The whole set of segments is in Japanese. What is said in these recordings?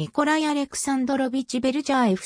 ニコライ・アレクサンドロビチ・ベルジャーエフ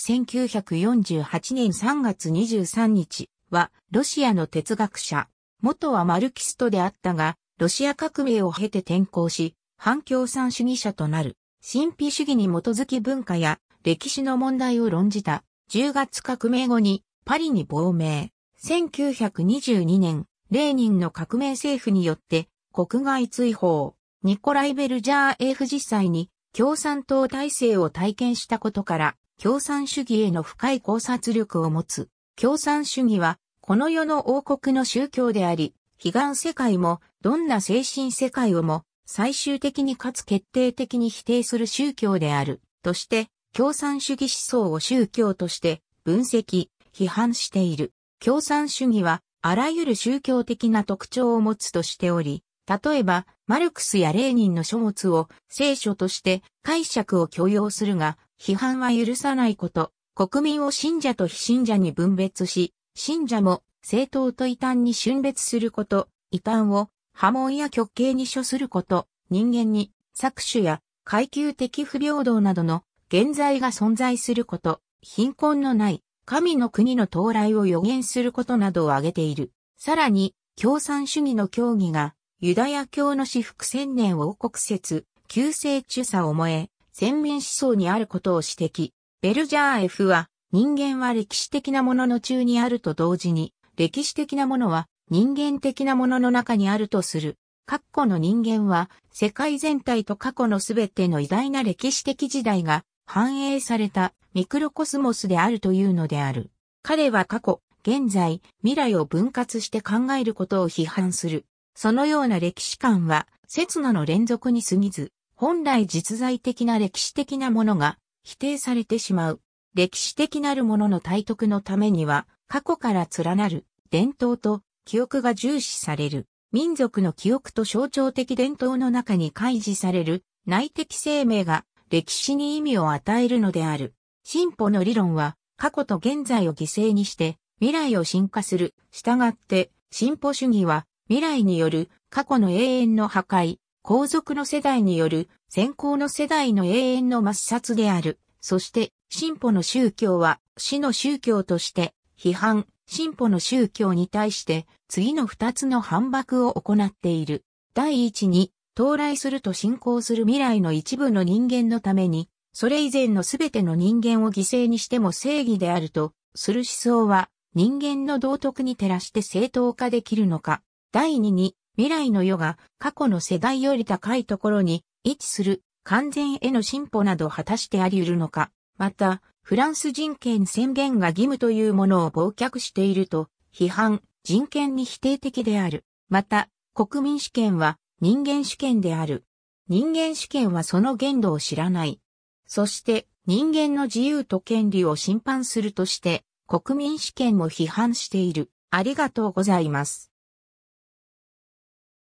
1948年3月23日は、ロシアの哲学者。元はマルキストであったが、ロシア革命を経て転校し、反共産主義者となる、神秘主義に基づき文化や歴史の問題を論じた、10月革命後にパリに亡命。1922年、レーニンの革命政府によって国外追放。ニコライ・ベルジャーエフ実際に共産党体制を体験したことから、共産主義への深い考察力を持つ。共産主義は、この世の王国の宗教であり、悲願世界も、どんな精神世界をも、最終的にかつ決定的に否定する宗教である、として、共産主義思想を宗教として分析、批判している。共産主義は、あらゆる宗教的な特徴を持つとしており、例えば、マルクスやレーニンの書物を聖書として解釈を許容するが、批判は許さないこと、国民を信者と非信者に分別し、信者も正当と異端に春別すること、異端を波紋や極刑に処すること、人間に搾取や階級的不平等などの現在が存在すること、貧困のない神の国の到来を予言することなどを挙げている。さらに、共産主義の協議がユダヤ教の私服千年王国説、旧世中佐思え、先民思想にあることを指摘。ベルジャー F フは、人間は歴史的なものの中にあると同時に、歴史的なものは人間的なものの中にあるとする。過去の人間は世界全体と過去のすべての偉大な歴史的時代が反映されたミクロコスモスであるというのである。彼は過去、現在、未来を分割して考えることを批判する。そのような歴史観は、刹那の連続に過ぎず、本来実在的な歴史的なものが否定されてしまう。歴史的なるものの体得のためには、過去から連なる伝統と記憶が重視される。民族の記憶と象徴的伝統の中に開示される内的生命が歴史に意味を与えるのである。進歩の理論は過去と現在を犠牲にして未来を進化する。従って進歩主義は未来による過去の永遠の破壊、後続の世代による先行の世代の永遠の抹殺である。そして、進歩の宗教は死の宗教として批判、進歩の宗教に対して次の二つの反駁を行っている。第一に、到来すると信仰する未来の一部の人間のために、それ以前のすべての人間を犠牲にしても正義であるとする思想は人間の道徳に照らして正当化できるのか。第2に、未来の世が過去の世代より高いところに位置する完全への進歩など果たしてあり得るのか。また、フランス人権宣言が義務というものを忘却していると、批判、人権に否定的である。また、国民主権は人間主権である。人間主権はその限度を知らない。そして、人間の自由と権利を侵犯するとして、国民主権も批判している。ありがとうございます。